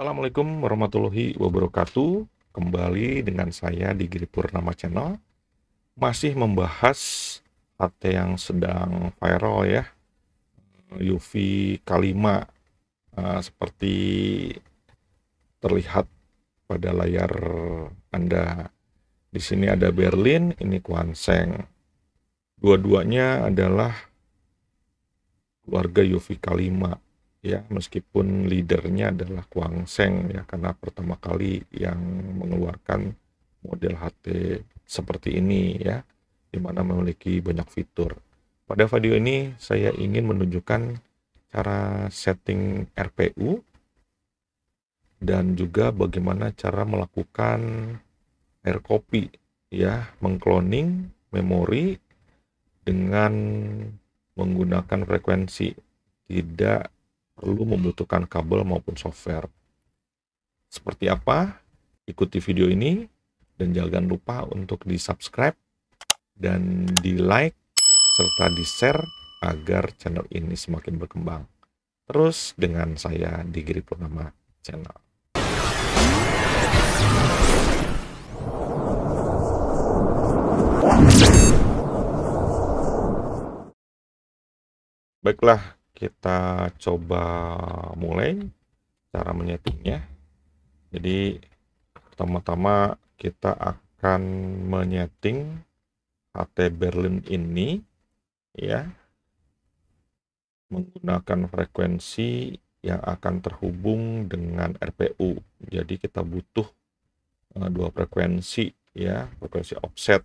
Assalamualaikum warahmatullahi wabarakatuh. Kembali dengan saya di Giri Purnama Channel. Masih membahas HT yang sedang viral ya. UV Kalima uh, eh, seperti terlihat pada layar Anda. Di sini ada Berlin, ini Seng. Dua-duanya adalah keluarga UV Kalima ya meskipun leadernya adalah Kuang Seng ya karena pertama kali yang mengeluarkan model HT seperti ini ya dimana memiliki banyak fitur. Pada video ini saya ingin menunjukkan cara setting RPU dan juga bagaimana cara melakukan air copy ya mengkloning memori dengan menggunakan frekuensi tidak perlu membutuhkan kabel maupun software. Seperti apa? Ikuti video ini dan jangan lupa untuk di-subscribe dan di-like serta di-share agar channel ini semakin berkembang. Terus dengan saya di Giri Purnama Channel. Baiklah, kita coba mulai cara menyetingnya. Jadi pertama-tama kita akan menyeting HT Berlin ini ya menggunakan frekuensi yang akan terhubung dengan RPU. Jadi kita butuh eh, dua frekuensi ya, frekuensi offset.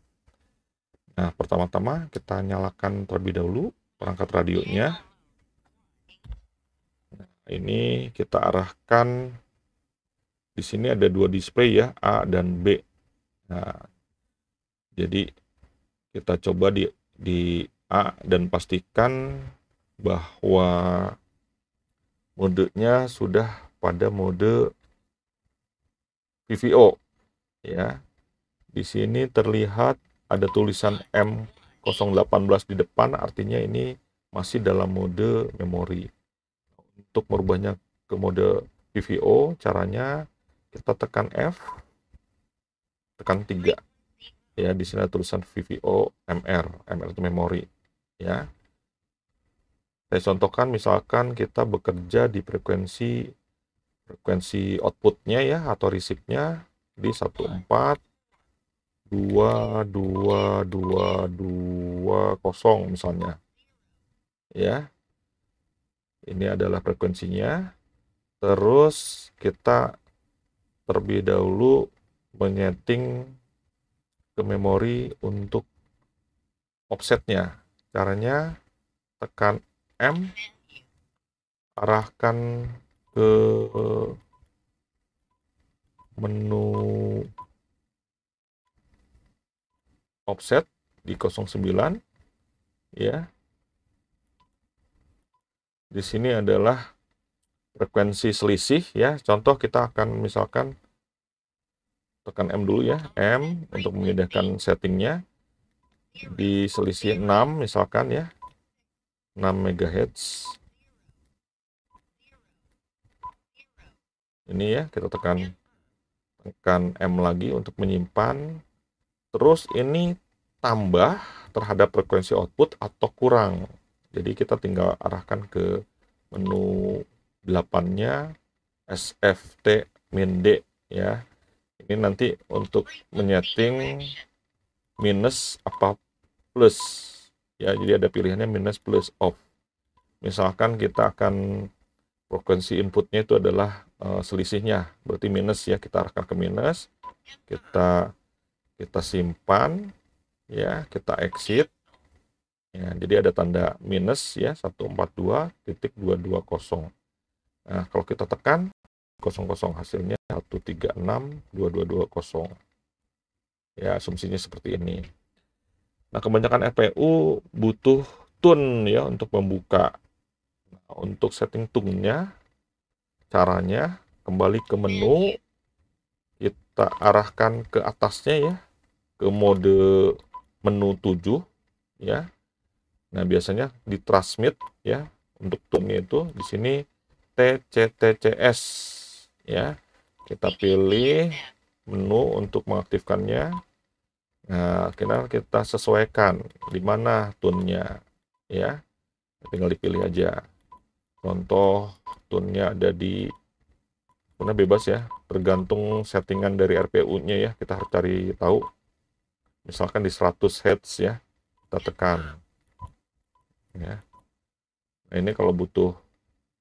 Nah, pertama-tama kita nyalakan terlebih dahulu perangkat radionya ini kita arahkan di sini ada dua display ya A dan B nah, jadi kita coba di di A dan pastikan bahwa modenya sudah pada mode VVO ya di sini terlihat ada tulisan M018 di depan artinya ini masih dalam mode memori untuk merubahnya ke mode PVO caranya kita tekan F tekan 3 ya di sini ada tulisan VVO MR MR itu memori ya saya contohkan misalkan kita bekerja di frekuensi frekuensi outputnya ya atau risiknya di 14 dua dua dua dua kosong misalnya ya ini adalah frekuensinya terus kita terlebih dahulu menyeting ke memori untuk offsetnya caranya tekan M arahkan ke menu offset di 09 ya di sini adalah frekuensi selisih ya. Contoh kita akan misalkan tekan M dulu ya, M untuk memindahkan settingnya di selisih 6 misalkan ya 6 MHz ini ya kita tekan tekan M lagi untuk menyimpan terus ini tambah terhadap frekuensi output atau kurang jadi kita tinggal arahkan ke menu 8-nya SFT min D ya. Ini nanti untuk menyeting minus apa plus ya. Jadi ada pilihannya minus plus off. Misalkan kita akan frekuensi inputnya itu adalah uh, selisihnya. Berarti minus ya kita arahkan ke minus. Kita kita simpan ya, kita exit Ya, jadi ada tanda minus ya 142.220. Nah, kalau kita tekan 00 hasilnya 136.2220. Ya, asumsinya seperti ini. Nah, kebanyakan FPU butuh tune ya untuk membuka. Nah, untuk setting tune-nya caranya kembali ke menu kita arahkan ke atasnya ya ke mode menu 7 ya Nah, biasanya di transmit ya untuk tone itu di sini TCTCS ya. Kita pilih menu untuk mengaktifkannya. Nah, kita kita sesuaikan di mana tunnya ya. Tinggal dipilih aja. Contoh tunnya ada di karena bebas ya, tergantung settingan dari RPU-nya ya, kita harus cari tahu. Misalkan di 100 Hz ya, kita tekan ya nah, ini kalau butuh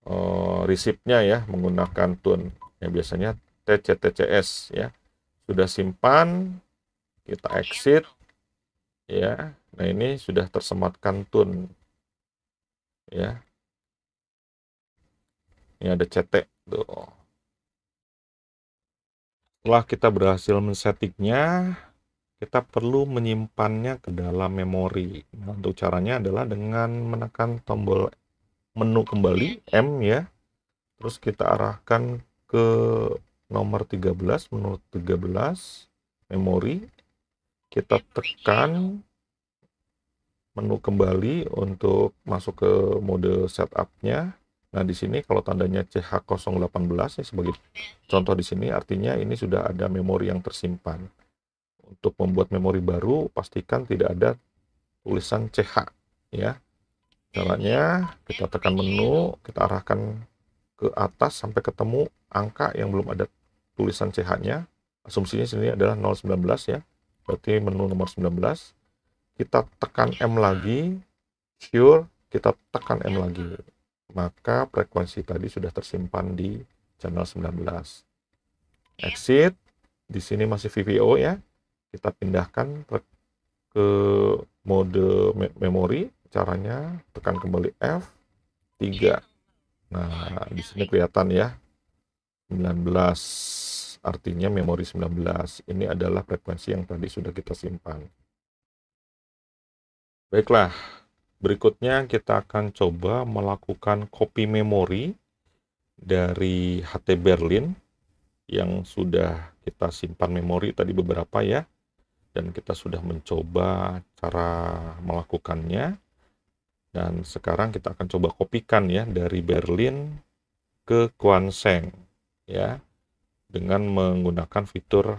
uh, resipnya ya menggunakan tun ya biasanya TCTCS ya sudah simpan kita exit ya nah ini sudah tersematkan tun ya ini ada cetek tuh setelah kita berhasil men-settingnya kita perlu menyimpannya ke dalam memori. Nah, untuk caranya adalah dengan menekan tombol menu kembali M ya. Terus kita arahkan ke nomor 13, menu 13 memori. Kita tekan menu kembali untuk masuk ke mode setup-nya. Nah, di sini kalau tandanya CH018 ya sebagai contoh di sini artinya ini sudah ada memori yang tersimpan. Untuk membuat memori baru, pastikan tidak ada tulisan CH ya. Caranya kita tekan menu, kita arahkan ke atas sampai ketemu angka yang belum ada tulisan CH-nya. Asumsinya sini adalah 019 ya. Berarti menu nomor 19. Kita tekan M lagi, sure, kita tekan M lagi. Maka frekuensi tadi sudah tersimpan di channel 19. Exit, di sini masih VVO ya kita pindahkan ke mode memori caranya tekan kembali F3 nah di sini kelihatan ya 19 artinya memori 19 ini adalah frekuensi yang tadi sudah kita simpan baiklah berikutnya kita akan coba melakukan copy memori dari HT Berlin yang sudah kita simpan memori tadi beberapa ya dan kita sudah mencoba cara melakukannya dan sekarang kita akan coba kopikan ya dari Berlin ke Kuanseng ya dengan menggunakan fitur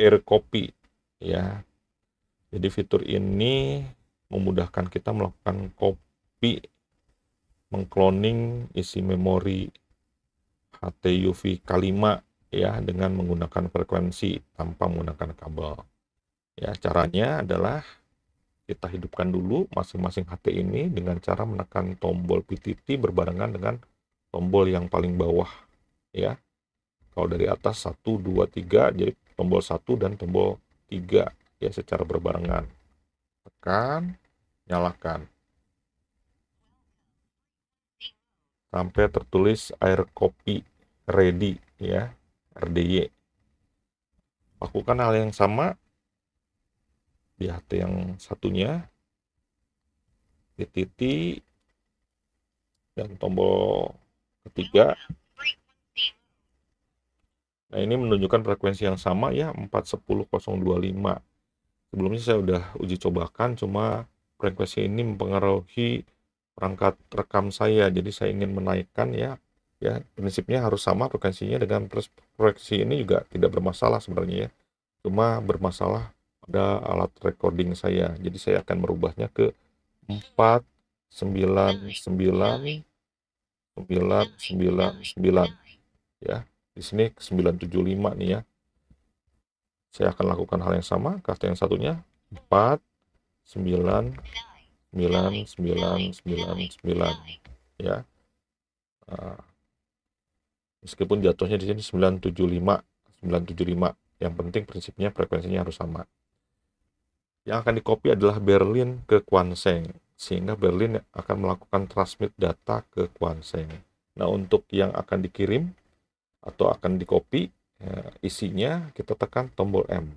air copy ya jadi fitur ini memudahkan kita melakukan copy mengkloning isi memori HTUV K5 ya dengan menggunakan frekuensi tanpa menggunakan kabel Ya, caranya adalah kita hidupkan dulu masing-masing HT ini dengan cara menekan tombol PTT berbarengan dengan tombol yang paling bawah ya. Kalau dari atas 1 2 3 jadi tombol 1 dan tombol 3 ya secara berbarengan. Tekan, nyalakan. Sampai tertulis air kopi ready ya, RDY. Lakukan hal yang sama di HT yang satunya di titik dan tombol ketiga nah ini menunjukkan frekuensi yang sama ya 410025 sebelumnya saya udah uji cobakan cuma frekuensi ini mempengaruhi perangkat rekam saya jadi saya ingin menaikkan ya ya prinsipnya harus sama frekuensinya dengan proyeksi ini juga tidak bermasalah sebenarnya ya cuma bermasalah pada alat recording saya. Jadi saya akan merubahnya ke sembilan sembilan sembilan 999 ya. Di sini 975 nih ya. Saya akan lakukan hal yang sama, kartu yang satunya 4 9 9 9 9 9 ya. Ah. meskipun jatuhnya di sini 975 975 yang penting prinsipnya frekuensinya harus sama yang akan dikopi adalah Berlin ke Kwanseng sehingga Berlin akan melakukan transmit data ke Kwanseng. Nah, untuk yang akan dikirim atau akan dikopi eh, isinya kita tekan tombol M.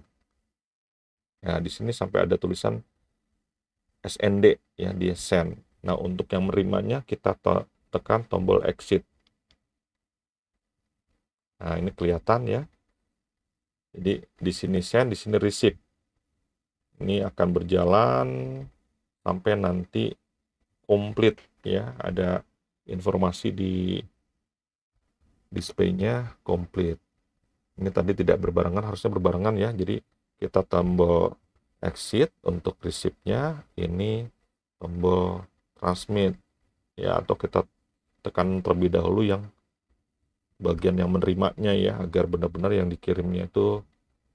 Nah, di sini sampai ada tulisan SND ya di send. Nah, untuk yang menerimanya kita tekan tombol exit. Nah, ini kelihatan ya. Jadi di sini send, di sini receive. Ini akan berjalan sampai nanti komplit ya, ada informasi di displaynya komplit. Ini tadi tidak berbarengan, harusnya berbarengan ya. Jadi kita tombol exit untuk receive-nya ini tombol transmit ya atau kita tekan terlebih dahulu yang bagian yang menerimanya ya agar benar-benar yang dikirimnya itu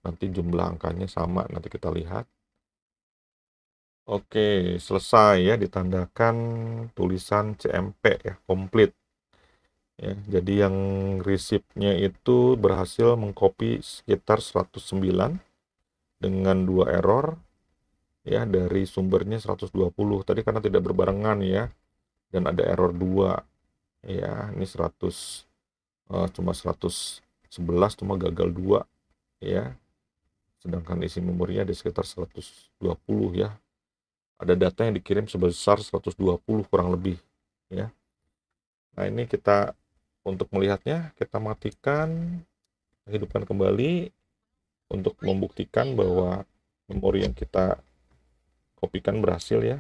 nanti jumlah angkanya sama nanti kita lihat Oke, selesai ya ditandakan tulisan CMP ya, komplit. Ya, jadi yang resipnya itu berhasil mengcopy sekitar 109 dengan dua error ya dari sumbernya 120 tadi karena tidak berbarengan ya dan ada error 2 ya ini 100 uh, eh, cuma 111 cuma gagal 2 ya sedangkan isi memorinya di sekitar 120 ya ada data yang dikirim sebesar 120 kurang lebih ya nah ini kita untuk melihatnya kita matikan hidupkan kembali untuk membuktikan bahwa memori yang kita kopikan berhasil ya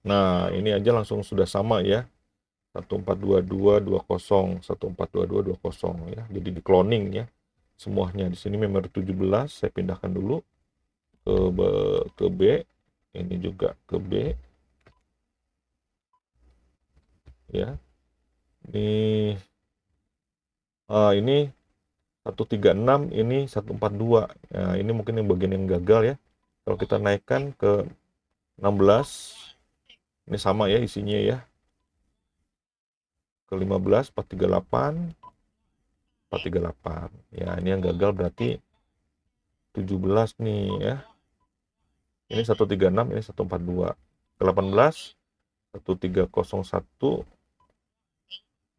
nah ini aja langsung sudah sama ya 142220 142220 ya jadi di cloning ya semuanya di sini memori 17 saya pindahkan dulu ke B, ke B ini juga ke B ya ini uh, ini 136 ini 142 nah, ya, ini mungkin yang bagian yang gagal ya kalau kita naikkan ke 16 ini sama ya isinya ya ke 15 438 438 ya ini yang gagal berarti 17 nih ya ini 136 ini 142 ke 18 1301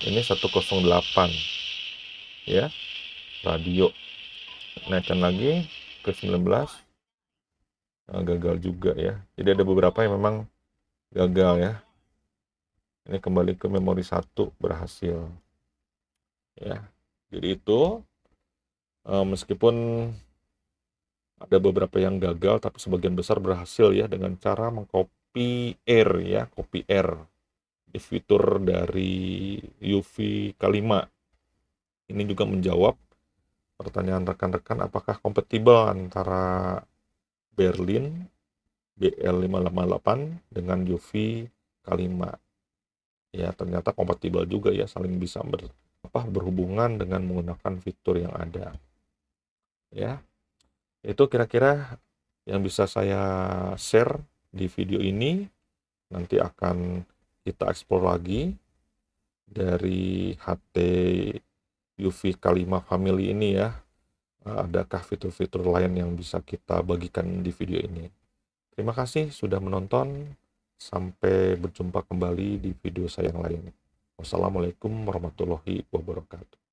ini 108 ya radio naikkan lagi ke 19 nah, gagal juga ya jadi ada beberapa yang memang gagal ya ini kembali ke memori satu berhasil ya jadi itu eh, meskipun ada beberapa yang gagal tapi sebagian besar berhasil ya dengan cara mengcopy R ya copy R di fitur dari UV K5 ini juga menjawab pertanyaan rekan-rekan apakah kompatibel antara Berlin BL588 dengan UV K5 ya ternyata kompatibel juga ya saling bisa ber, apa, berhubungan dengan menggunakan fitur yang ada ya itu kira-kira yang bisa saya share di video ini nanti akan kita eksplor lagi dari HT UV Kalima Family ini ya eh, adakah fitur-fitur lain yang bisa kita bagikan di video ini terima kasih sudah menonton sampai berjumpa kembali di video saya yang lain wassalamualaikum warahmatullahi wabarakatuh